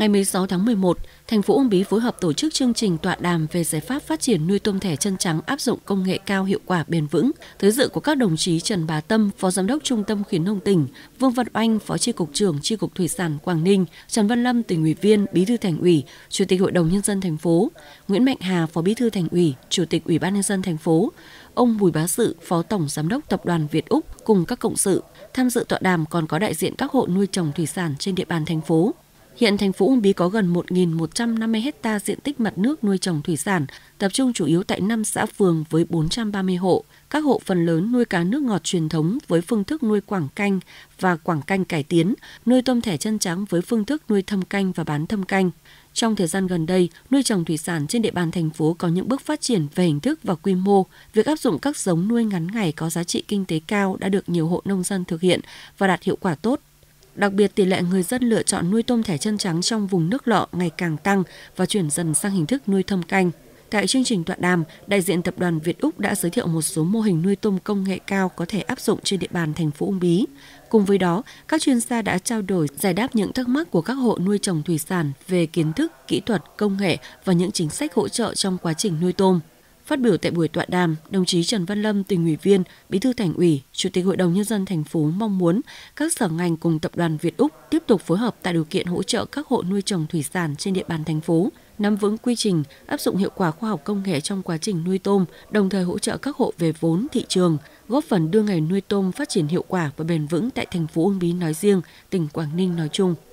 Ngày 16 tháng 11, thành phố Uông Bí phối hợp tổ chức chương trình tọa đàm về giải pháp phát triển nuôi tôm thẻ chân trắng áp dụng công nghệ cao hiệu quả bền vững. Tới dự của các đồng chí Trần Bá Tâm, Phó Giám đốc Trung tâm Khuyến nông tỉnh, Vương Văn Oanh, Phó Chi cục trưởng Chi cục Thủy sản Quảng Ninh, Trần Văn Lâm, tỉnh ủy viên, Bí thư Thành ủy, Chủ tịch Hội đồng nhân dân thành phố, Nguyễn Mạnh Hà, Phó Bí thư Thành ủy, Chủ tịch Ủy ban nhân dân thành phố, ông Bùi Bá Sự, Phó Tổng Giám đốc Tập đoàn Việt Úc cùng các cộng sự. Tham dự tọa đàm còn có đại diện các hộ nuôi trồng thủy sản trên địa bàn thành phố. Hiện thành phố Uông Bí có gần 1.150 hecta diện tích mặt nước nuôi trồng thủy sản, tập trung chủ yếu tại 5 xã phường với 430 hộ. Các hộ phần lớn nuôi cá nước ngọt truyền thống với phương thức nuôi quảng canh và quảng canh cải tiến, nuôi tôm thẻ chân trắng với phương thức nuôi thâm canh và bán thâm canh. Trong thời gian gần đây, nuôi trồng thủy sản trên địa bàn thành phố có những bước phát triển về hình thức và quy mô. Việc áp dụng các giống nuôi ngắn ngày có giá trị kinh tế cao đã được nhiều hộ nông dân thực hiện và đạt hiệu quả tốt. Đặc biệt, tỷ lệ người dân lựa chọn nuôi tôm thẻ chân trắng trong vùng nước lọ ngày càng tăng và chuyển dần sang hình thức nuôi thâm canh. Tại chương trình tọa đàm, đại diện tập đoàn Việt Úc đã giới thiệu một số mô hình nuôi tôm công nghệ cao có thể áp dụng trên địa bàn thành phố Uông Bí. Cùng với đó, các chuyên gia đã trao đổi giải đáp những thắc mắc của các hộ nuôi trồng thủy sản về kiến thức, kỹ thuật, công nghệ và những chính sách hỗ trợ trong quá trình nuôi tôm. Phát biểu tại buổi tọa đàm, đồng chí Trần Văn Lâm, tỉnh ủy viên, Bí thư Thành ủy, Chủ tịch Hội đồng nhân dân thành phố mong muốn các sở ngành cùng tập đoàn Việt Úc tiếp tục phối hợp tạo điều kiện hỗ trợ các hộ nuôi trồng thủy sản trên địa bàn thành phố nắm vững quy trình, áp dụng hiệu quả khoa học công nghệ trong quá trình nuôi tôm, đồng thời hỗ trợ các hộ về vốn thị trường, góp phần đưa ngành nuôi tôm phát triển hiệu quả và bền vững tại thành phố Uông Bí nói riêng, tỉnh Quảng Ninh nói chung.